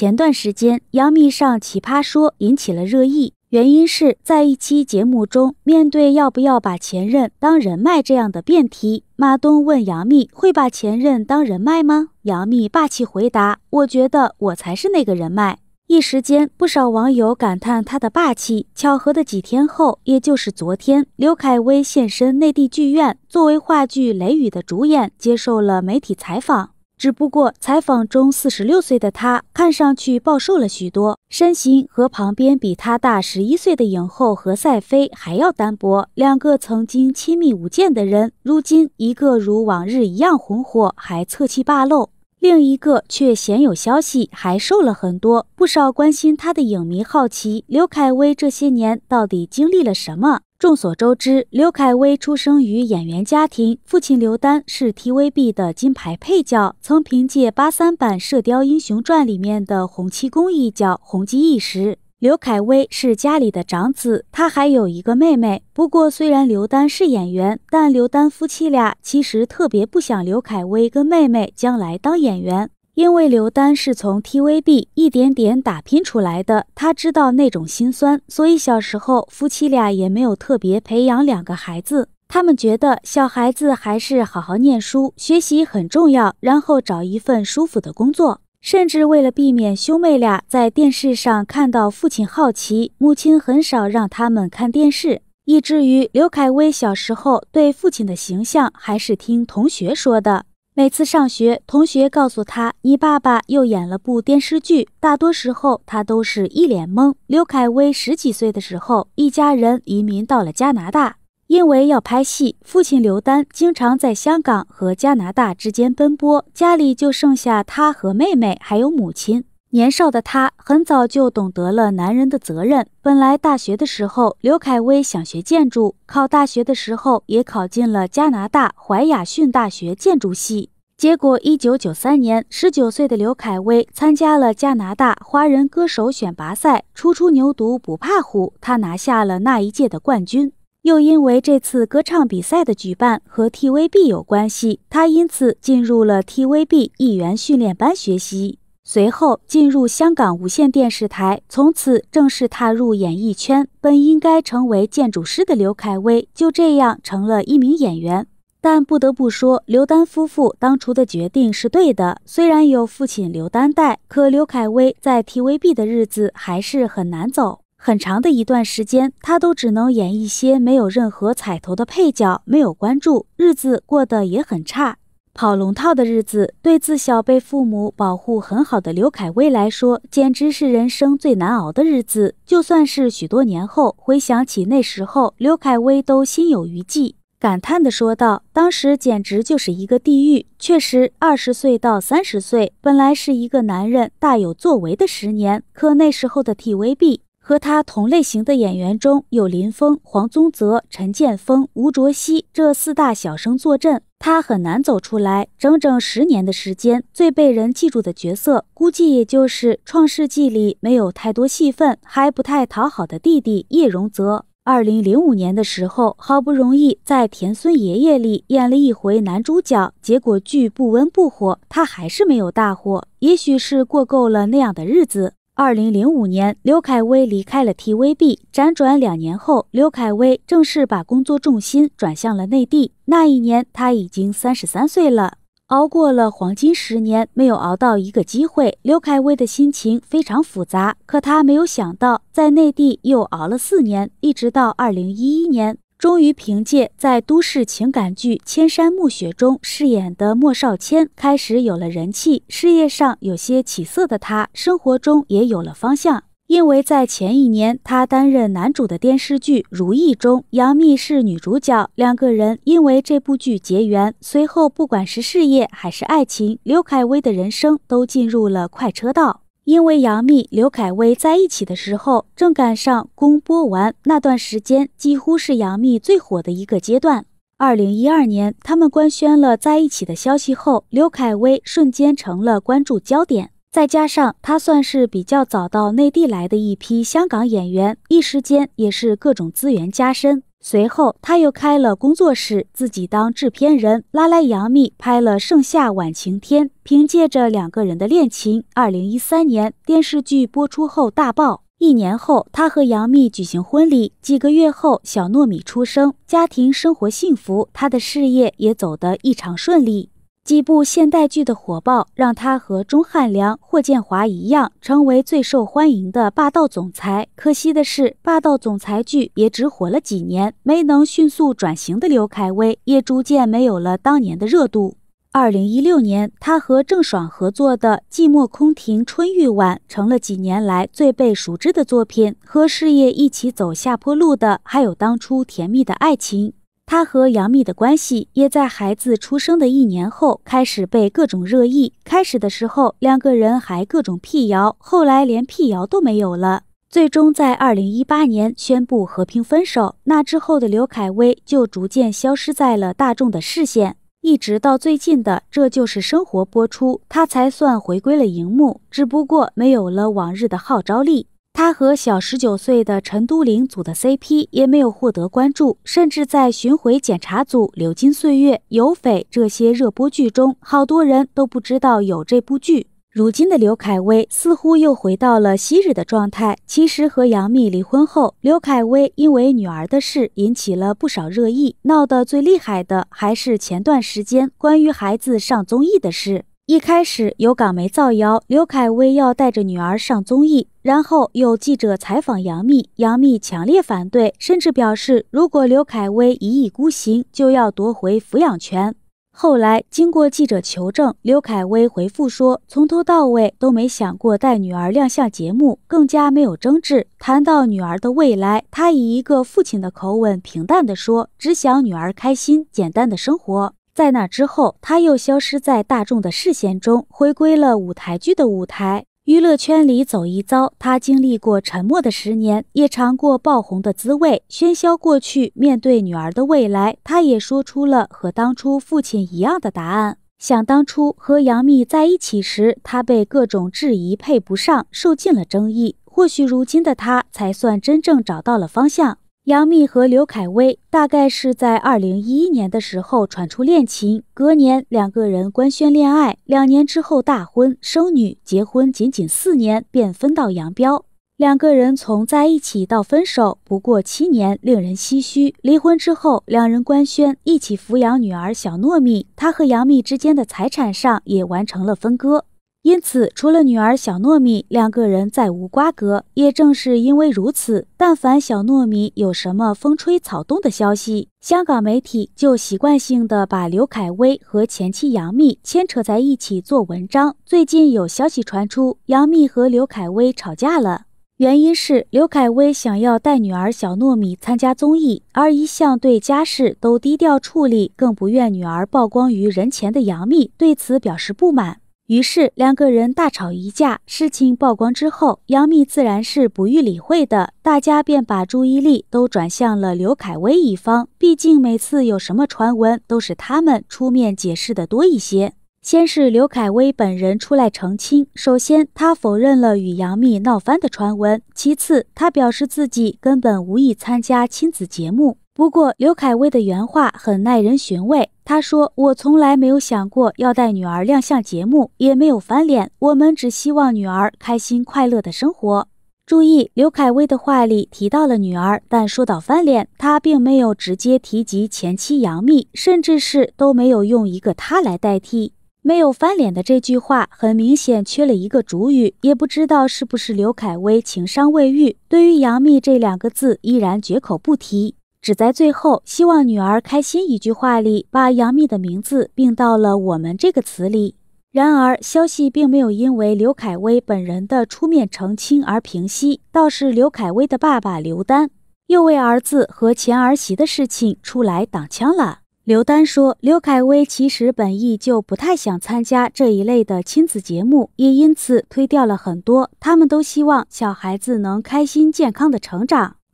前段时间，杨幂上《奇葩说》引起了热议，原因是在一期节目中，面对要不要把前任当人脉这样的辩题，马东问杨幂会把前任当人脉吗？杨幂霸气回答：“我觉得我才是那个人脉。”一时间，不少网友感叹她的霸气。巧合的几天后，也就是昨天，刘恺威现身内地剧院，作为话剧《雷雨》的主演，接受了媒体采访。只不过，采访中四十六岁的他看上去暴瘦了许多，身形和旁边比他大十一岁的影后何赛飞还要单薄。两个曾经亲密无间的人，如今一个如往日一样红火还侧气霸露，另一个却鲜有消息，还瘦了很多。不少关心他的影迷好奇，刘恺威这些年到底经历了什么？众所周知，刘恺威出生于演员家庭，父亲刘丹是 TVB 的金牌配角，曾凭借八三版《射雕英雄传》里面的洪七公一角红极一时。刘恺威是家里的长子，他还有一个妹妹。不过，虽然刘丹是演员，但刘丹夫妻俩其实特别不想刘恺威跟妹妹将来当演员。因为刘丹是从 TVB 一点点打拼出来的，他知道那种心酸，所以小时候夫妻俩也没有特别培养两个孩子。他们觉得小孩子还是好好念书，学习很重要，然后找一份舒服的工作。甚至为了避免兄妹俩在电视上看到父亲好奇，母亲很少让他们看电视，以至于刘恺威小时候对父亲的形象还是听同学说的。每次上学，同学告诉他：“你爸爸又演了部电视剧。”大多时候，他都是一脸懵。刘恺威十几岁的时候，一家人移民到了加拿大，因为要拍戏，父亲刘丹经常在香港和加拿大之间奔波，家里就剩下他和妹妹还有母亲。年少的他很早就懂得了男人的责任。本来大学的时候，刘恺威想学建筑，考大学的时候也考进了加拿大怀亚逊大学建筑系。结果，一九九三年，十九岁的刘恺威参加了加拿大华人歌手选拔赛，初出牛犊不怕虎，他拿下了那一届的冠军。又因为这次歌唱比赛的举办和 TVB 有关系，他因此进入了 TVB 艺员训练班学习。随后进入香港无线电视台，从此正式踏入演艺圈。本应该成为建筑师的刘恺威，就这样成了一名演员。但不得不说，刘丹夫妇当初的决定是对的。虽然有父亲刘丹带，可刘恺威在 TVB 的日子还是很难走。很长的一段时间，他都只能演一些没有任何彩头的配角，没有关注，日子过得也很差。跑龙套的日子，对自小被父母保护很好的刘恺威来说，简直是人生最难熬的日子。就算是许多年后回想起那时候，刘恺威都心有余悸，感叹地说道：“当时简直就是一个地狱。”确实，二十岁到三十岁本来是一个男人大有作为的十年，可那时候的 TVB。和他同类型的演员中有林峰、黄宗泽、陈建峰、吴卓羲这四大小生坐镇，他很难走出来。整整十年的时间，最被人记住的角色估计也就是《创世纪》里没有太多戏份、还不太讨好的弟弟叶荣泽。二零零五年的时候，好不容易在《田孙爷爷》里演了一回男主角，结果剧不温不火，他还是没有大火。也许是过够了那样的日子。二零零五年，刘恺威离开了 TVB。辗转两年后，刘恺威正式把工作重心转向了内地。那一年，他已经三十三岁了，熬过了黄金十年，没有熬到一个机会，刘恺威的心情非常复杂。可他没有想到，在内地又熬了四年，一直到二零一一年。终于凭借在都市情感剧《千山暮雪》中饰演的莫少谦，开始有了人气，事业上有些起色的他，生活中也有了方向。因为在前一年，他担任男主的电视剧《如意》中，杨幂是女主角，两个人因为这部剧结缘，随后不管是事业还是爱情，刘恺威的人生都进入了快车道。因为杨幂、刘恺威在一起的时候，正赶上公播完那段时间，几乎是杨幂最火的一个阶段。二零一二年，他们官宣了在一起的消息后，刘恺威瞬间成了关注焦点。再加上他算是比较早到内地来的一批香港演员，一时间也是各种资源加深。随后，他又开了工作室，自己当制片人，拉来杨幂拍了《盛夏晚晴天》。凭借着两个人的恋情，二零一三年电视剧播出后大爆。一年后，他和杨幂举行婚礼，几个月后，小糯米出生，家庭生活幸福，他的事业也走得异常顺利。几部现代剧的火爆，让他和钟汉良、霍建华一样，成为最受欢迎的霸道总裁。可惜的是，霸道总裁剧也只火了几年，没能迅速转型的刘恺威，也逐渐没有了当年的热度。二零一六年，他和郑爽合作的《寂寞空庭春欲晚》成了几年来最被熟知的作品。和事业一起走下坡路的，还有当初甜蜜的爱情。他和杨幂的关系也在孩子出生的一年后开始被各种热议。开始的时候，两个人还各种辟谣，后来连辟谣都没有了。最终在二零一八年宣布和平分手。那之后的刘恺威就逐渐消失在了大众的视线，一直到最近的《这就是生活》播出，他才算回归了荧幕，只不过没有了往日的号召力。他和小十九岁的陈都灵组的 CP 也没有获得关注，甚至在巡回检查组、流金岁月、有匪这些热播剧中，好多人都不知道有这部剧。如今的刘恺威似乎又回到了昔日的状态。其实和杨幂离婚后，刘恺威因为女儿的事引起了不少热议，闹得最厉害的还是前段时间关于孩子上综艺的事。一开始有港媒造谣刘恺威要带着女儿上综艺，然后有记者采访杨幂，杨幂强烈反对，甚至表示如果刘恺威一意孤行，就要夺回抚养权。后来经过记者求证，刘恺威回复说，从头到尾都没想过带女儿亮相节目，更加没有争执。谈到女儿的未来，他以一个父亲的口吻平淡地说，只想女儿开心，简单的生活。在那之后，他又消失在大众的视线中，回归了舞台剧的舞台。娱乐圈里走一遭，他经历过沉默的十年，也尝过爆红的滋味。喧嚣过去，面对女儿的未来，他也说出了和当初父亲一样的答案。想当初和杨幂在一起时，他被各种质疑配不上，受尽了争议。或许如今的他才算真正找到了方向。杨幂和刘恺威大概是在二零一一年的时候传出恋情，隔年两个人官宣恋爱，两年之后大婚生女，结婚仅仅四年便分道扬镳。两个人从在一起到分手不过七年，令人唏嘘。离婚之后，两人官宣一起抚养女儿小糯米，她和杨幂之间的财产上也完成了分割。因此，除了女儿小糯米，两个人再无瓜葛。也正是因为如此，但凡小糯米有什么风吹草动的消息，香港媒体就习惯性的把刘恺威和前妻杨幂牵扯在一起做文章。最近有消息传出，杨幂和刘恺威吵架了，原因是刘恺威想要带女儿小糯米参加综艺，而一向对家事都低调处理、更不愿女儿曝光于人前的杨幂对此表示不满。于是两个人大吵一架。事情曝光之后，杨幂自然是不予理会的。大家便把注意力都转向了刘恺威一方。毕竟每次有什么传闻，都是他们出面解释的多一些。先是刘恺威本人出来澄清，首先他否认了与杨幂闹翻的传闻，其次他表示自己根本无意参加亲子节目。不过刘恺威的原话很耐人寻味。他说：“我从来没有想过要带女儿亮相节目，也没有翻脸。我们只希望女儿开心快乐的生活。”注意，刘恺威的话里提到了女儿，但说到翻脸，他并没有直接提及前妻杨幂，甚至是都没有用一个‘她来代替。没有翻脸的这句话，很明显缺了一个主语，也不知道是不是刘恺威情商未愈，对于杨幂这两个字依然绝口不提。只在最后，希望女儿开心一句话里，把杨幂的名字并到了“我们”这个词里。然而，消息并没有因为刘恺威本人的出面澄清而平息，倒是刘恺威的爸爸刘丹又为儿子和前儿媳的事情出来挡枪了。刘丹说：“刘恺威其实本意就不太想参加这一类的亲子节目，也因此推掉了很多。他们都希望小孩子能开心健康的成长。”